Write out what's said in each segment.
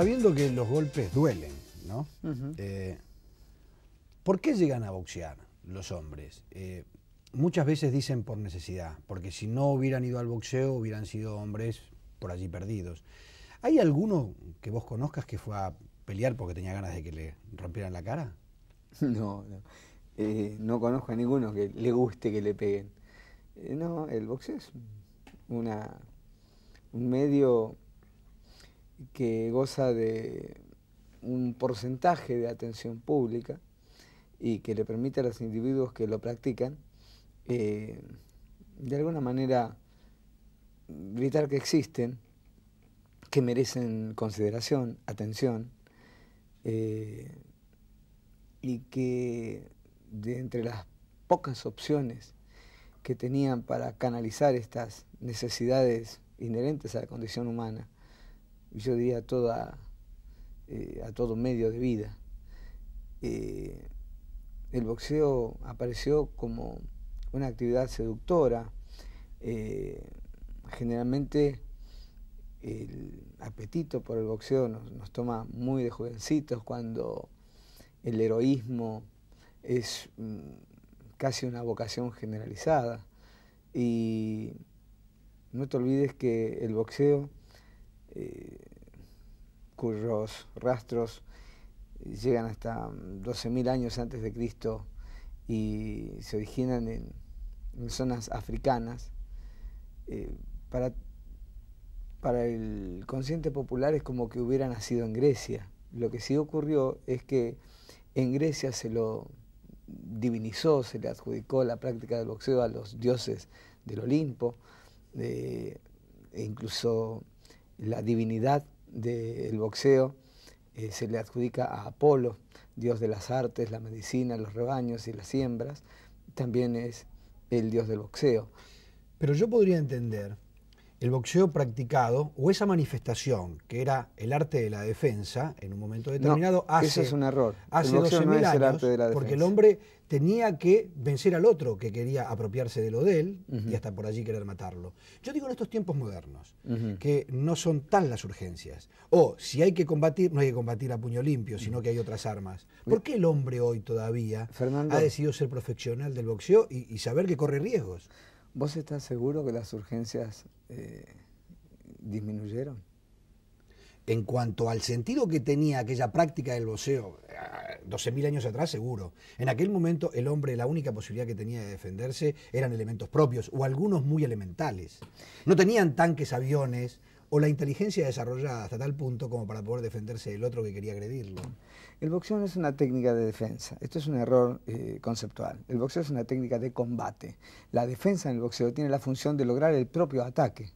sabiendo que los golpes duelen, ¿no? Eh, ¿Por qué llegan a boxear los hombres? Eh, muchas veces dicen por necesidad, porque si no hubieran ido al boxeo hubieran sido hombres por allí perdidos. ¿Hay alguno que vos conozcas que fue a pelear porque tenía ganas de que le rompieran la cara? No, eh, no. conozco a ninguno que le guste que le peguen. no, el boxeo es una, un medio que goza de un porcentaje de atención pública y que le permite a los individuos que lo practican, eh, de alguna manera, gritar que existen, que merecen consideración, atención, eh, y que de entre las pocas opciones que tenían para canalizar estas necesidades inherentes a la condición humana, yo diría a, toda, eh, a todo medio de vida. Eh, el boxeo apareció como una actividad seductora. Eh, generalmente el apetito por el boxeo nos, toma muy de jovencitos cuando el heroísmo es mm, casi una vocación generalizada. Y no te olvides que el boxeo eh, cuyos rastros llegan hasta 12.000 mm, años antes de Cristo y se originan en, zonas africanas, eh, para, para el consciente popular es como que hubiera nacido en Grecia. Lo que sí ocurrió es que en Grecia se lo divinizó, se le adjudicó la práctica del boxeo a los dioses del Olimpo, eh, e incluso la divinidad del boxeo eh, se le adjudica a Apolo, dios de las artes, la medicina, los rebaños y las siembras, también es el dios del boxeo. Pero yo podría entender el boxeo practicado o esa manifestación que era el arte de la defensa en un momento determinado hace es un error. Hace 12.000 años porque el hombre tenía que vencer al otro que quería apropiarse de lo de él y hasta por allí querer matarlo. Yo digo en estos tiempos modernos que no son tan las urgencias o si hay que combatir no hay que combatir a puño limpio, sino que hay otras armas. ¿Por qué el hombre hoy todavía ha decidido ser profesional del boxeo y saber que corre riesgos? ¿Vos estás seguro que las urgencias eh, disminuyeron? En cuanto al sentido que tenía aquella práctica del voceo, 12.000 eh, años atrás seguro, en aquel momento el hombre la única posibilidad que tenía de defenderse eran elementos propios o algunos muy elementales. No tenían tanques, aviones, o la inteligencia desarrollada hasta tal punto como para poder defenderse del otro que quería agredirlo. El boxeo no es una técnica de defensa, esto es un error eh, conceptual. El boxeo es una técnica de combate. La defensa en el boxeo tiene la función de lograr el propio ataque,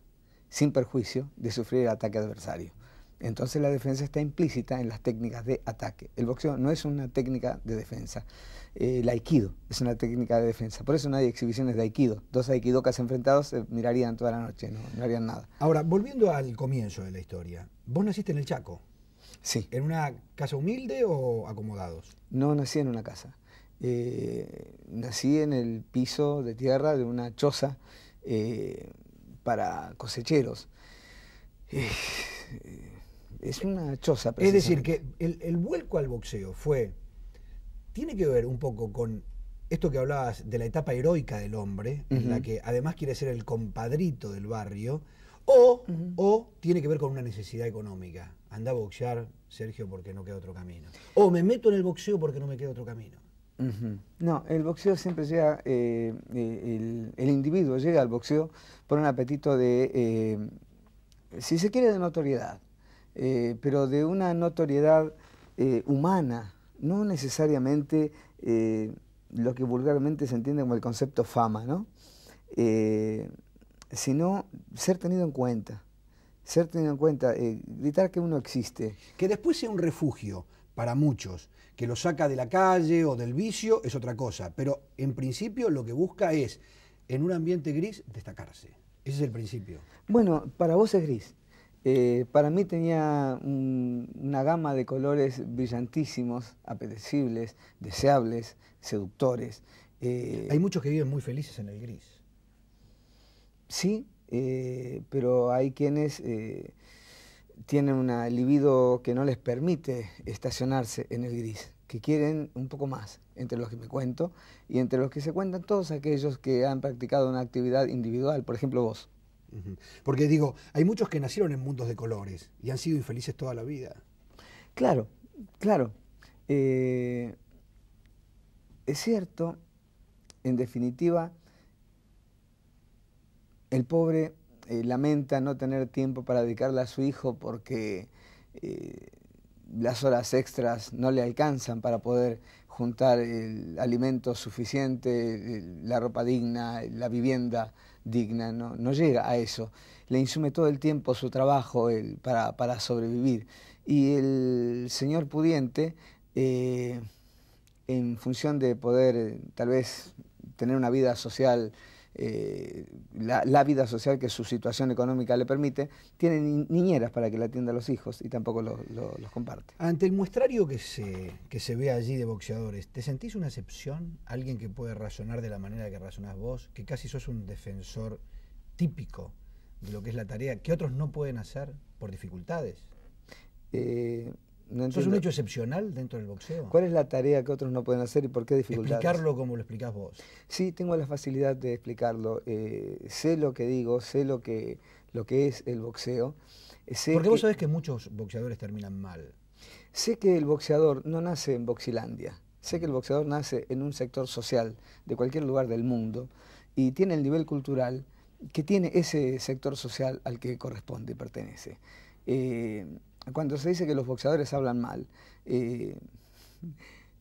sin perjuicio de sufrir el ataque adversario entonces la defensa está implícita en las técnicas de ataque. El boxeo no es una técnica de defensa. Eh, el aikido es una técnica de defensa. Por eso no hay exhibiciones de aikido. Dos aikidocas enfrentados se mirarían toda la noche, no, harían nada. Ahora, volviendo al comienzo de la historia, vos naciste en el Chaco. Sí. ¿En una casa humilde o acomodados? No nací en una casa. Eh, nací en el piso de tierra de una choza eh, para cosecheros. Es una choza. Es decir, que el, vuelco al boxeo fue. Tiene que ver un poco con esto que hablabas de la etapa heroica del hombre, en la que además quiere ser el compadrito del barrio, o, o tiene que ver con una necesidad económica. Anda a boxear, Sergio, porque no queda otro camino. O me meto en el boxeo porque no me queda otro camino. No, el boxeo siempre sea eh, eh, el, individuo llega al boxeo por un apetito de, eh, si se quiere, de notoriedad. Eh, pero de una notoriedad eh, humana, no necesariamente eh, lo que vulgarmente se entiende como el concepto fama, ¿no? sino ser tenido en cuenta, ser tenido en cuenta, gritar que uno existe. Que después sea un refugio para muchos, que lo saca de la calle o del vicio es otra cosa, pero en principio lo que busca es, en un ambiente gris, destacarse. Ese es el principio. Bueno, para vos es gris. Eh, para mí tenía una gama de colores brillantísimos, apetecibles, deseables, seductores. Eh, hay muchos que viven muy felices en el gris. Sí, eh, pero hay quienes tienen un libido que no les permite estacionarse en el gris, que quieren un poco más entre los que me cuento y entre los que se cuentan todos aquellos que han practicado una actividad individual, por ejemplo vos. Porque digo, hay muchos que nacieron en mundos de colores y han sido infelices toda la vida. Claro, claro. Eh, es cierto, en definitiva, el pobre eh, lamenta no tener tiempo para dedicarle a su hijo porque eh, las horas extras no le alcanzan para poder juntar el alimento suficiente, la ropa digna, la vivienda digna, no, llega a eso. Le insume todo el tiempo su trabajo para, sobrevivir. Y el señor pudiente, eh, en función de poder eh, tal vez tener una vida social eh, la, vida social que su situación económica le permite, tiene niñeras para que la atienda a los hijos y tampoco los comparte. Ante el muestrario que se, que se ve allí de boxeadores, ¿te sentís una excepción? ¿Alguien que puede razonar de la manera que razonás vos? Que casi sos un defensor típico de lo que es la tarea, que otros no pueden hacer por dificultades. Eh, eso es un hecho excepcional dentro del boxeo. ¿Cuál es la tarea que otros no pueden hacer y por qué dificultades? Explicarlo como lo explicás vos. Sí, tengo la facilidad de explicarlo. Eh, sé lo que digo, sé lo que, lo que es el boxeo. ¿Por eh, Porque vos sabés que muchos boxeadores terminan mal. Sé que el boxeador no nace en Boxilandia. Sé que el boxeador nace en un sector social de cualquier lugar del mundo y tiene el nivel cultural que tiene ese sector social al que corresponde y pertenece. Eh, cuando se dice que los boxeadores hablan mal, eh,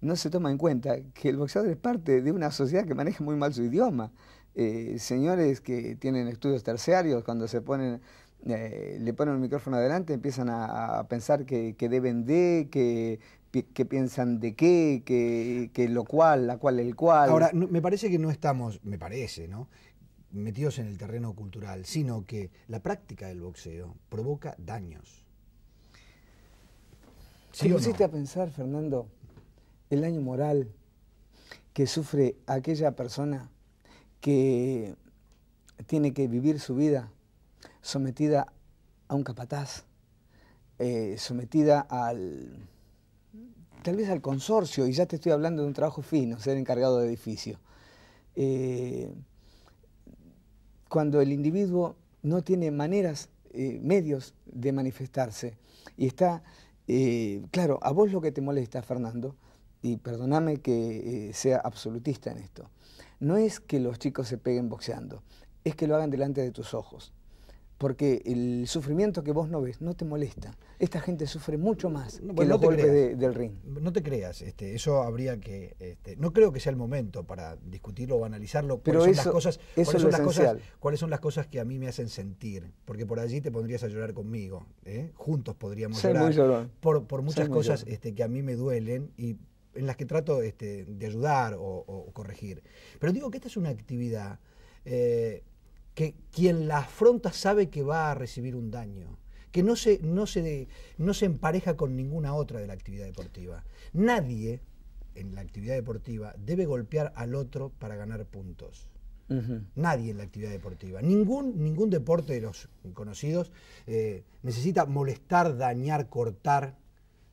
no se toma en cuenta que el boxeador es parte de una sociedad que maneja muy mal su idioma. Eh, señores que tienen estudios terciarios, cuando se ponen, eh, le ponen un micrófono adelante, empiezan a, pensar que, deben de, que, piensan de qué, que, lo cual, la cual, el cual. Ahora, me parece que no estamos, me parece, ¿no? metidos en el terreno cultural, sino que la práctica del boxeo provoca daños ¿Sí pusiste a pensar, Fernando, el daño moral que sufre aquella persona que tiene que vivir su vida sometida a un capataz, eh, sometida al tal vez al consorcio, y ya te estoy hablando de un trabajo fino, ser encargado de edificio. Eh, cuando el individuo no tiene maneras, eh, medios de manifestarse y está eh, claro, a vos lo que te molesta, Fernando, y perdóname que eh, sea absolutista en esto, no es que los chicos se peguen boxeando, es que lo hagan delante de tus ojos porque el sufrimiento que vos no ves no te molesta. Esta gente sufre mucho más no, que del ring. No te creas, este, eso habría que... Este, no creo que sea el momento para discutirlo o analizarlo, Pero cuáles, son las cosas, eso las cuáles son las cosas que a mí me hacen sentir, porque por allí te pondrías a llorar conmigo, ¿eh? juntos podríamos llorar por, muchas cosas este, que a mí me duelen y en las que trato de ayudar o, corregir. Pero digo que esta es una actividad... Eh, que quien la afronta sabe que va a recibir un daño, que no se, no se, no se empareja con ninguna otra de la actividad deportiva. Nadie en la actividad deportiva debe golpear al otro para ganar puntos. Nadie en la actividad deportiva. Ningún, ningún deporte de los conocidos eh, necesita molestar, dañar, cortar,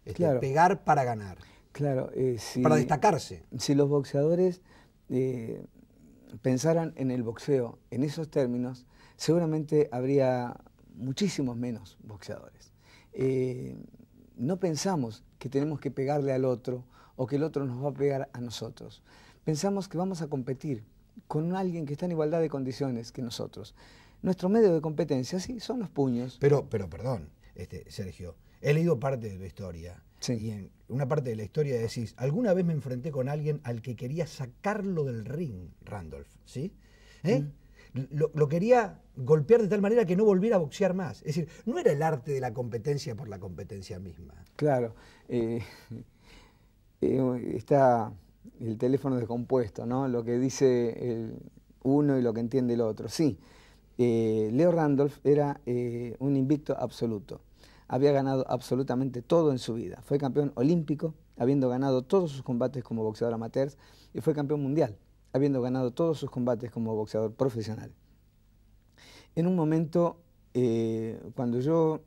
este, pegar para ganar. Claro, eh, para destacarse. Si los boxeadores eh, pensaran en el boxeo en esos términos, seguramente habría muchísimos menos boxeadores. Eh, no pensamos que tenemos que pegarle al otro o que el otro nos va a pegar a nosotros. Pensamos que vamos a competir con alguien que está en igualdad de condiciones que nosotros. Nuestro medio de competencia, sí, son los puños. Pero, pero perdón, este, Sergio, he leído parte de tu historia y en una parte de la historia decís, alguna vez me enfrenté con alguien al que quería sacarlo del ring, Randolph, ¿sí? ¿Eh? Mm. Lo, quería golpear de tal manera que no volviera a boxear más. Es decir, no era el arte de la competencia por la competencia misma. Claro. Eh, eh, está el teléfono descompuesto, ¿no? Lo que dice el uno y lo que entiende el otro. Sí. Leo Randolph era un invicto absoluto había ganado absolutamente todo en su vida. Fue campeón olímpico, habiendo ganado todos sus combates como boxeador amateur, y fue campeón mundial, habiendo ganado todos sus combates como boxeador profesional. En un momento, eh, cuando yo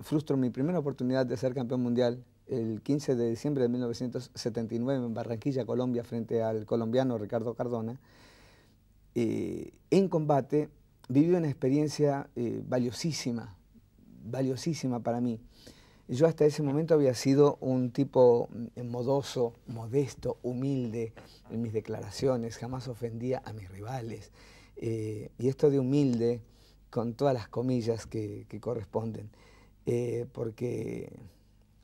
frustro mi primera oportunidad de ser campeón mundial, el 15 de diciembre de 1979 en Barranquilla, Colombia, frente al colombiano Ricardo Cardona, eh, en combate vivió una experiencia eh, valiosísima, valiosísima para mí. Yo hasta ese momento había sido un tipo mm, modoso, modesto, humilde en mis declaraciones, jamás ofendía a mis rivales. Eh, y esto de humilde, con todas las comillas que, corresponden, eh, porque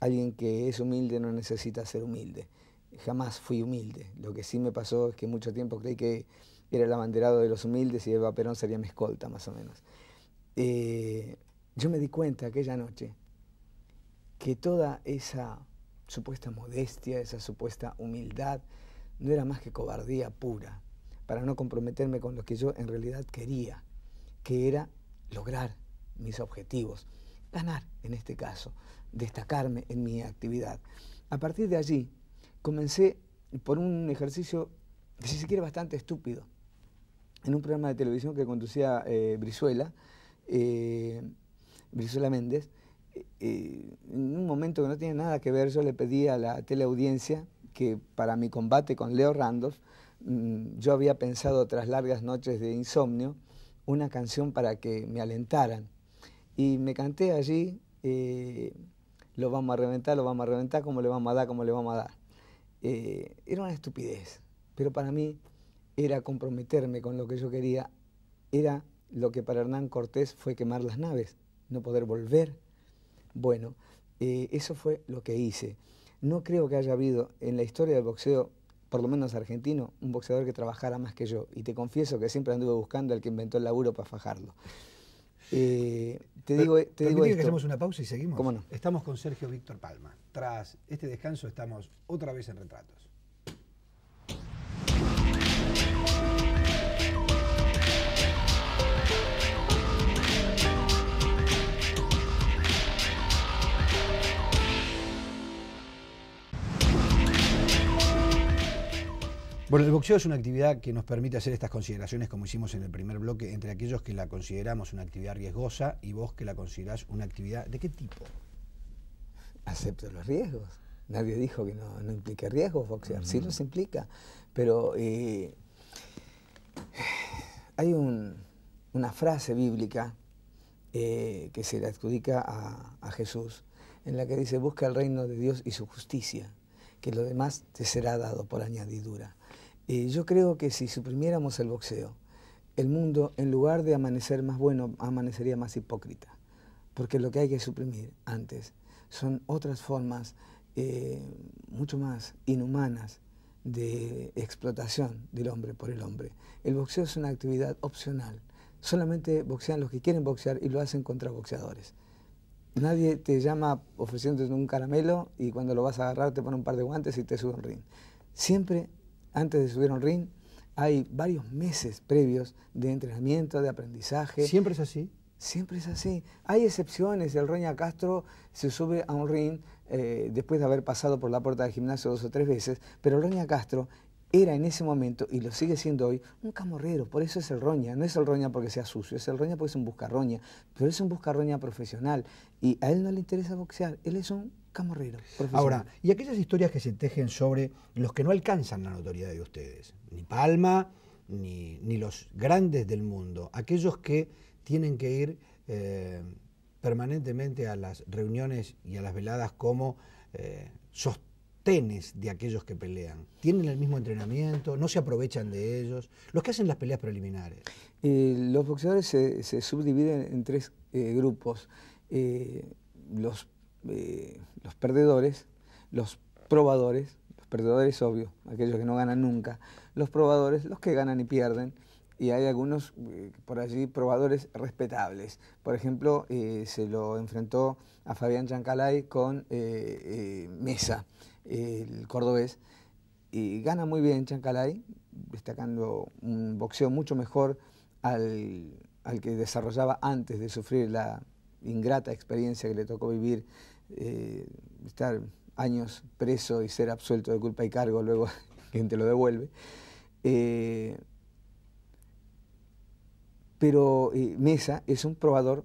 alguien que es humilde no necesita ser humilde. Jamás fui humilde. Lo que sí me pasó es que mucho tiempo creí que era el abanderado de los humildes y Eva Perón sería mi escolta, más o menos. Eh, yo me di cuenta aquella noche que toda esa supuesta modestia, esa supuesta humildad, no era más que cobardía pura, para no comprometerme con lo que yo en realidad quería, que era lograr mis objetivos, ganar en este caso, destacarme en mi actividad. A partir de allí, comencé por un ejercicio, si siquiera bastante estúpido. En un programa de televisión que conducía eh, Brizuela, eh, Brisola Méndez, eh, eh, en un momento que no tiene nada que ver, yo le pedí a la teleaudiencia que para mi combate con Leo Randolph, mm, yo había pensado tras largas noches de insomnio una canción para que me alentaran. Y me canté allí, eh, lo vamos a reventar, lo vamos a reventar, cómo le vamos a dar, cómo le vamos a dar. era una estupidez, pero para mí era comprometerme con lo que yo quería, era lo que para Hernán Cortés fue quemar las naves no poder volver. Bueno, eh, eso fue lo que hice. No creo que haya habido en la historia del boxeo, por lo menos argentino, un boxeador que trabajara más que yo. Y te confieso que siempre anduve buscando al que inventó el laburo para fajarlo. Eh, e-, te digo, te digo esto. una pausa y seguimos. ¿Cómo no? Estamos con Sergio Víctor Palma. Tras este descanso estamos otra vez en retratos. Bueno, el boxeo es una actividad que nos permite hacer estas consideraciones como hicimos en el primer bloque entre aquellos que la consideramos una actividad riesgosa y vos que la considerás una actividad de qué tipo? Acepto los riesgos. Nadie dijo que no, implique riesgos boxear, sí mm. los implica, pero eh, hay una frase bíblica eh, que se le adjudica a Jesús, en la que dice, busca el reino de Dios y su justicia, que lo demás te será dado por añadidura yo creo que si suprimiéramos el boxeo, el mundo, en lugar de amanecer más bueno, amanecería más hipócrita. Porque lo que hay que suprimir antes son otras formas eh, mucho más inhumanas de explotación del hombre por el hombre. El boxeo es una actividad opcional. Solamente boxean los que quieren boxear y lo hacen contra boxeadores. Nadie te llama ofreciéndote un caramelo y cuando lo vas a agarrar te pone un par de guantes y te sube un ring. Siempre antes de subir a un ring, hay varios meses previos de entrenamiento, de aprendizaje. ¿Siempre es así? Siempre es así. Hay excepciones. El Roña Castro se sube a un ring eh, después de haber pasado por la puerta del gimnasio dos o tres veces, pero el Roña Castro era en ese momento, y lo sigue siendo hoy, un camorrero. Por eso es el Roña. No es el Roña porque sea sucio, es el Roña porque es un buscarroña. Pero es un buscarroña profesional. Y a él no le interesa boxear. Él es un Camorrero. Ahora, y aquellas historias que se tejen sobre los que no alcanzan la notoriedad de ustedes, ni Palma, ni, los grandes del mundo, aquellos que tienen que ir eh, permanentemente a las reuniones y a las veladas como eh, sostenes de aquellos que pelean. ¿Tienen el mismo entrenamiento? ¿No se aprovechan de ellos? Los que hacen las peleas preliminares. Eh, los boxeadores se, se, subdividen en tres grupos. los eh, los perdedores, los probadores, los perdedores obvio, aquellos que no ganan nunca, los probadores, los que ganan y pierden, y hay algunos eh, por allí probadores respetables. Por ejemplo, eh, se lo enfrentó a Fabián Chancalay con Mesa, el cordobés, y gana muy bien Chancalay, destacando un boxeo mucho mejor al, al que desarrollaba antes de sufrir la ingrata experiencia que le tocó vivir eh, estar años preso y ser absuelto de culpa y cargo luego quien te lo devuelve. Eh, pero eh, Mesa es un probador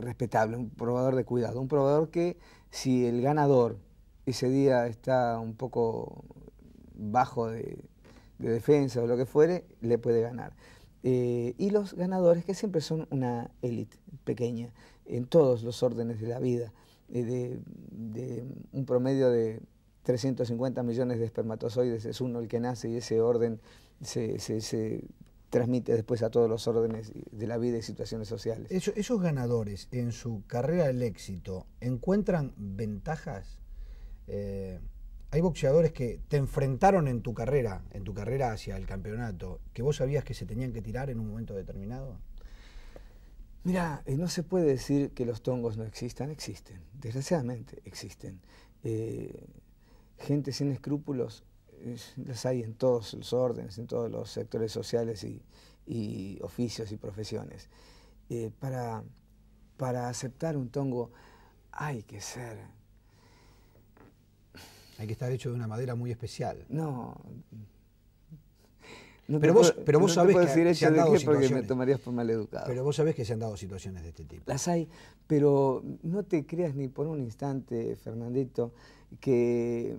respetable, un probador de cuidado, un probador que si el ganador ese día está un poco bajo de defensa o lo que fuere, le puede ganar. y los ganadores que siempre son una élite pequeña en todos los órdenes de la vida. Eh, de, un promedio de 350 millones de espermatozoides es uno el que nace y ese orden se, transmite después a todos los órdenes de la vida y situaciones sociales. ¿Esos ganadores en su carrera del éxito encuentran ventajas? Eh, hay boxeadores que te enfrentaron en tu carrera, en tu carrera hacia el campeonato, que vos sabías que se tenían que tirar en un momento determinado. Mira, eh, no se puede decir que los tongos no existan, existen, desgraciadamente existen. Eh, gente sin escrúpulos las hay en todos los órdenes, en todos los sectores sociales y, oficios y profesiones. Eh, para, para aceptar un tongo hay que ser... Hay que estar hecho de una madera muy especial. No, pero, vos, puedo, pero sabés que decir se han dado situaciones. Me tomarías por maleducado. Pero vos sabés que se han dado situaciones de este tipo. Las hay, pero no te creas ni por un instante, Fernandito, que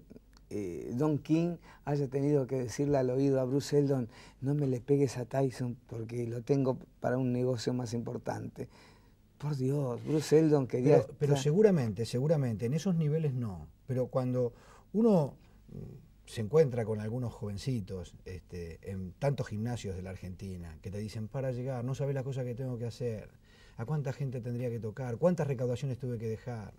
eh, Don King haya tenido que decirle al oído a Bruce Eldon, no me le pegues a Tyson porque lo tengo para un negocio más importante. Por Dios, Bruce Eldon quería... pero seguramente, seguramente, en esos niveles no. Pero cuando uno se encuentra con algunos jovencitos este, en tantos gimnasios de la Argentina que te dicen, para llegar, no sabes las cosas que tengo que hacer, a cuánta gente tendría que tocar, cuántas recaudaciones tuve que dejar,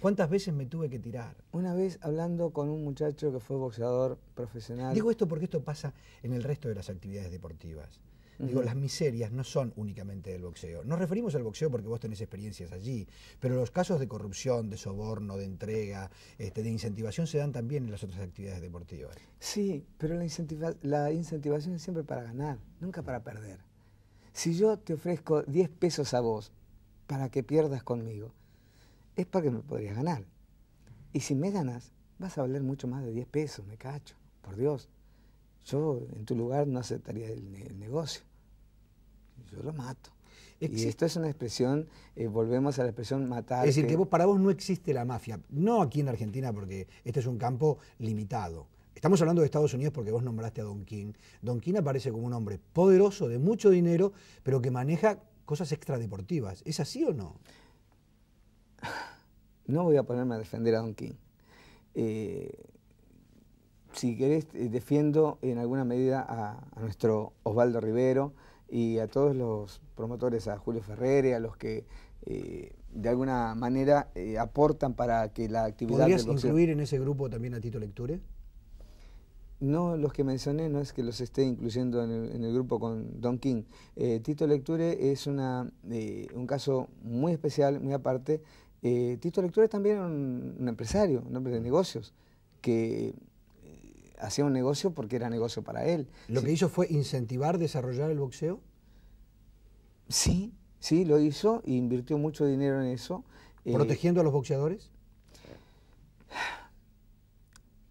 cuántas veces me tuve que tirar. Una vez hablando con un muchacho que fue boxeador profesional. Digo esto porque esto pasa en el resto de las actividades deportivas. Digo, las miserias no son únicamente del boxeo. Nos referimos al boxeo porque vos tenés experiencias allí, pero los casos de corrupción, de soborno, de entrega, este, de incentivación se dan también en las otras actividades deportivas. Sí, pero la, incentivación es siempre para ganar, nunca para perder. Si yo te ofrezco 10 pesos a vos para que pierdas conmigo, es para que me podrías ganar. Y si me ganas, vas a valer mucho más de 10 pesos, me cacho, por Dios. Yo en tu lugar no aceptaría el, negocio. Yo lo mato. Y esto es una expresión, eh, volvemos a la expresión matar. Es decir, que para vos no existe la mafia, no aquí en Argentina, porque este es un campo limitado. Estamos hablando de Estados Unidos porque vos nombraste a Don King. Don King aparece como un hombre poderoso, de mucho dinero, pero que maneja cosas extradeportivas. ¿Es así o no? No voy a ponerme a defender a Don King. Eh, si querés, eh, defiendo en alguna medida a, nuestro Osvaldo Rivero y a todos los promotores, a Julio Ferrere, a los que eh, de alguna manera eh, aportan para que la actividad... ¿Podrías incluir en ese grupo también a Tito Lecture? No, los que mencioné no es que los esté incluyendo en el, grupo con Don King. Tito Lecture es una, un caso muy especial, muy aparte. Tito Lecture es también un empresario, un hombre de negocios, que hacía un negocio porque era negocio para él. ¿Lo que hizo fue incentivar, desarrollar el boxeo? Sí, sí, lo hizo e invirtió mucho dinero en eso. Eh, ¿Protegiendo a los boxeadores?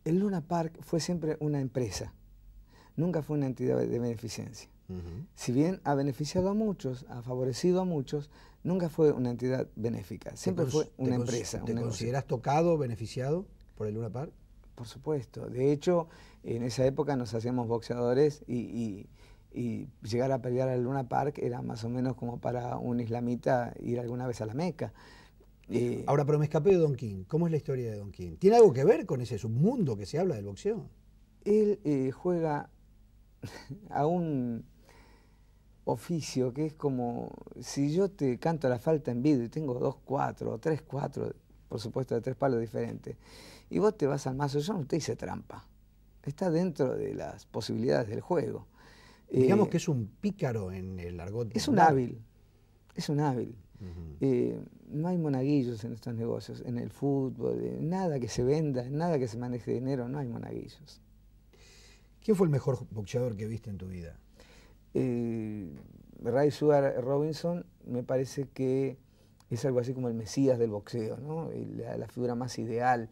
El Luna Park fue siempre una empresa, nunca fue una entidad de beneficencia. Si bien ha beneficiado a muchos, ha favorecido a muchos, nunca fue una entidad benéfica, siempre fue una empresa. ¿Te consideras tocado, beneficiado por el Luna Park? Por supuesto. De hecho, en esa época nos hacíamos boxeadores y, llegar a pelear al Luna Park era más o menos como para un islamita ir alguna vez a la Meca. Eh, eh, ahora, pero me escapé de Don King. ¿Cómo es la historia de Don King? ¿Tiene algo que ver con ese submundo que se habla del boxeo? Él eh, juega a un oficio que es como si yo te canto la falta en vivo y tengo dos cuatro o tres cuatro, por supuesto de tres palos diferentes y vos te vas al mazo. Yo no te hice trampa. Está dentro de las posibilidades del juego. Digamos eh, que es un pícaro en el argot. Es un hábil. Es un hábil. Eh, no hay monaguillos en estos negocios, en el fútbol, eh, nada que se venda, nada que se maneje dinero, no hay monaguillos. ¿Quién fue el mejor boxeador que viste en tu vida? Ray Sugar Robinson me parece que es algo así como el Mesías del boxeo, ¿no? la, la figura más ideal.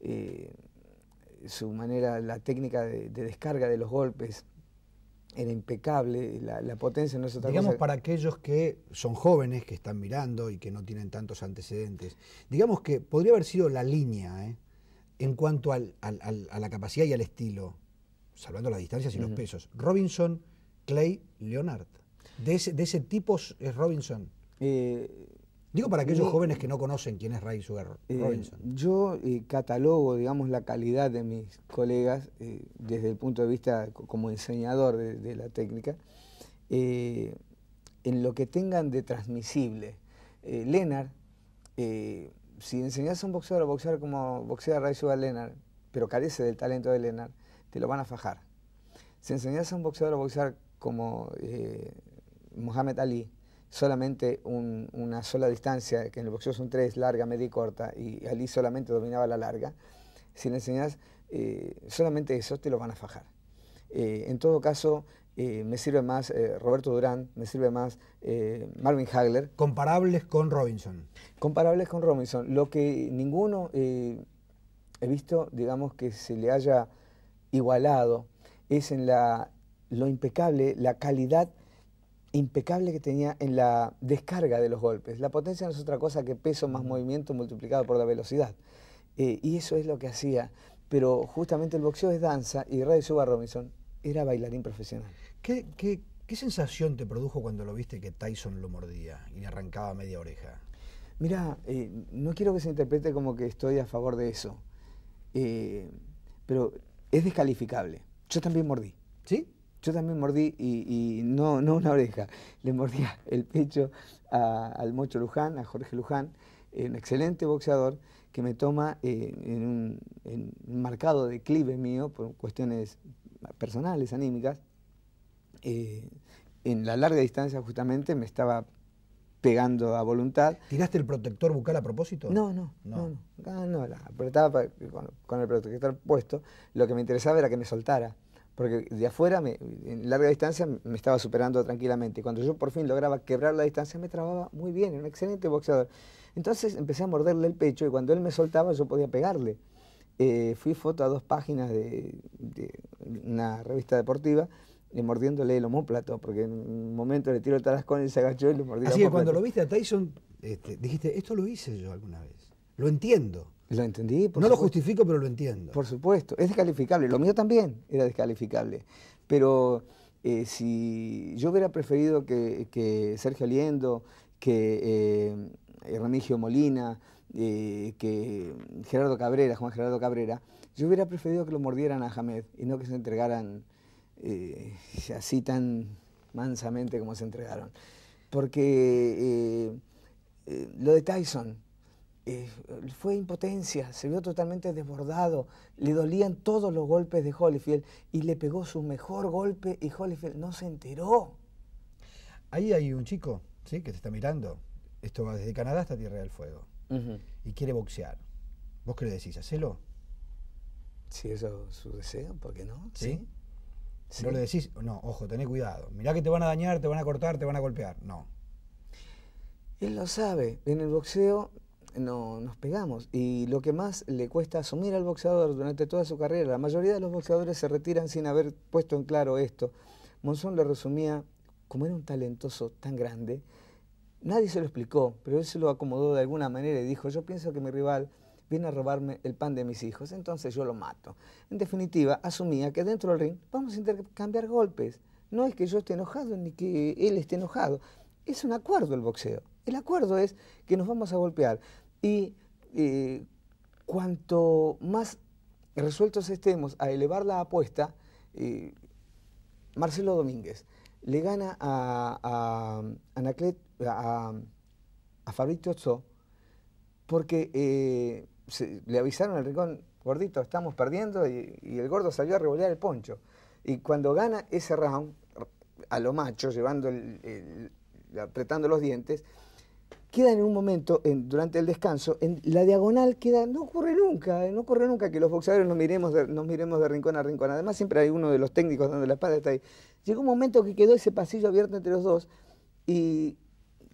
Eh, su manera, la técnica de, descarga de los golpes era impecable, la, potencia no es otra digamos para aquellos que son jóvenes, que están mirando y que no tienen tantos antecedentes, digamos que podría haber sido la línea ¿eh? en cuanto a la capacidad y al estilo, salvando las distancias y los pesos. Robinson, Clay, Leonard. De ese, tipo es Robinson. Eh, Digo para aquellos jóvenes que no conocen quién es Ray Sugar eh, Robinson. yo eh, catalogo, digamos, la calidad de mis colegas eh, desde el punto de vista como enseñador de, la técnica, en lo que tengan de transmisible. Lennart, si enseñas a un boxeador a boxear como boxea Ray Sugar Lennart, pero carece del talento de Lennart, te lo van a fajar. Si enseñas a un boxeador a boxear como Mohamed Ali, solamente una sola distancia, que en el boxeo son tres, larga, media y corta, y Ali solamente dominaba la larga, si le enseñas eh, solamente eso, te lo van a fajar. Eh, en todo caso, eh, me sirve más Roberto Durán, me sirve más Marvin Hagler. Comparables con Robinson. Comparables con Robinson. Lo que ninguno he visto, digamos, que se le haya igualado es en la, lo impecable, la calidad impecable que tenía en la descarga de los golpes. La potencia no es otra cosa que peso más movimiento multiplicado por la velocidad. Eh, y eso es lo que hacía. Pero justamente el boxeo es danza y Ray Suba Robinson era bailarín profesional. ¿Qué, sensación te produjo cuando lo viste que Tyson lo mordía y le arrancaba media oreja? Mira, eh, no quiero que se interprete como que estoy a favor de eso, eh, pero es descalificable. Yo también mordí. ¿Sí? Yo también mordí, y, no, no una oreja, le mordía el pecho al Mocho Luján, a Jorge Luján, un excelente boxeador que me toma eh, en, un, en, un, marcado declive mío por cuestiones personales, anímicas. Eh, en la larga distancia justamente me estaba pegando a voluntad. ¿Tiraste el protector bucal a propósito? No, no, no, no, no, ah, con el protector puesto. Lo que me interesaba era que me soltara porque de afuera, en larga distancia, me estaba superando tranquilamente. Cuando yo por fin lograba quebrar la distancia, me trababa muy bien, era un excelente boxeador. Entonces empecé a morderle el pecho y cuando él me soltaba yo podía pegarle. Eh, fui foto a dos páginas de, una revista deportiva eh, mordiéndole el homóplato, porque en un momento le tiro el talascón y se agachó y le mordí Así el que cuando lo viste a Tyson, este, dijiste, esto lo hice yo alguna vez, lo entiendo entendí. no lo justifico, pero lo entiendo. Por supuesto, es descalificable. Lo mío también era descalificable. Pero eh, si yo hubiera preferido que, Sergio Aliendo, que eh, Molina, eh, que Gerardo Cabrera, Juan Gerardo Cabrera, yo hubiera preferido que lo mordieran a Hamed y no que se entregaran eh, así tan mansamente como se entregaron. Porque lo de Tyson, eh, fue impotencia, se vio totalmente desbordado, le dolían todos los golpes de Holyfield y le pegó su mejor golpe y Holyfield no se enteró. Ahí hay un chico, ¿sí? Que te está mirando. Esto va desde Canadá hasta Tierra del Fuego. Y quiere boxear. ¿Vos qué le decís? ¿Hacelo? Si eso es su deseo, ¿por qué no? ¿Sí? No le decís, no, ojo, tené cuidado. Mirá que te van a dañar, te van a cortar, te van a golpear. No. Él lo sabe. En el boxeo no, nos pegamos. Y lo que más le cuesta asumir al boxeador durante toda su carrera, la mayoría de los boxeadores se retiran sin haber puesto en claro esto. Monzón le resumía, como era un talentoso tan grande, nadie se lo explicó, pero él se lo acomodó de alguna manera y dijo, yo pienso que mi rival viene a robarme el pan de mis hijos, entonces yo lo mato. En definitiva, asumía que dentro del ring vamos a intercambiar golpes. No es que yo esté enojado ni que él esté enojado. Es un acuerdo el boxeo. El acuerdo es que nos vamos a golpear. Y eh, cuanto más resueltos estemos a elevar la apuesta, eh, Marcelo Domínguez le gana a, Fabricio Anaclet, a, porque eh, le avisaron al rincón, gordito, estamos perdiendo, y, el gordo salió a revolear el poncho. Y cuando gana ese round, a lo macho, llevando apretando los dientes, queda en un momento, en, durante el descanso, en la diagonal queda, no ocurre nunca, eh, no ocurre nunca que los boxeadores nos miremos, de, nos miremos de rincón a rincón. Además siempre hay uno de los técnicos donde la espalda, está ahí. Llegó un momento que quedó ese pasillo abierto entre los dos y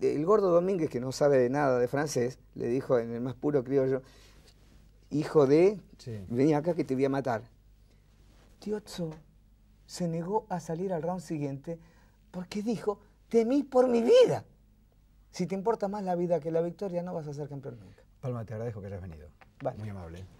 el gordo Domínguez, que no sabe nada de francés, le dijo en el más puro criollo, hijo de, venía acá que te voy a matar. Tiozzo se negó a salir al round siguiente porque dijo, temí por mi vida. Si te importa más la vida que la victoria, no vas a ser campeón nunca. Palma, te agradezco que hayas venido. Muy amable.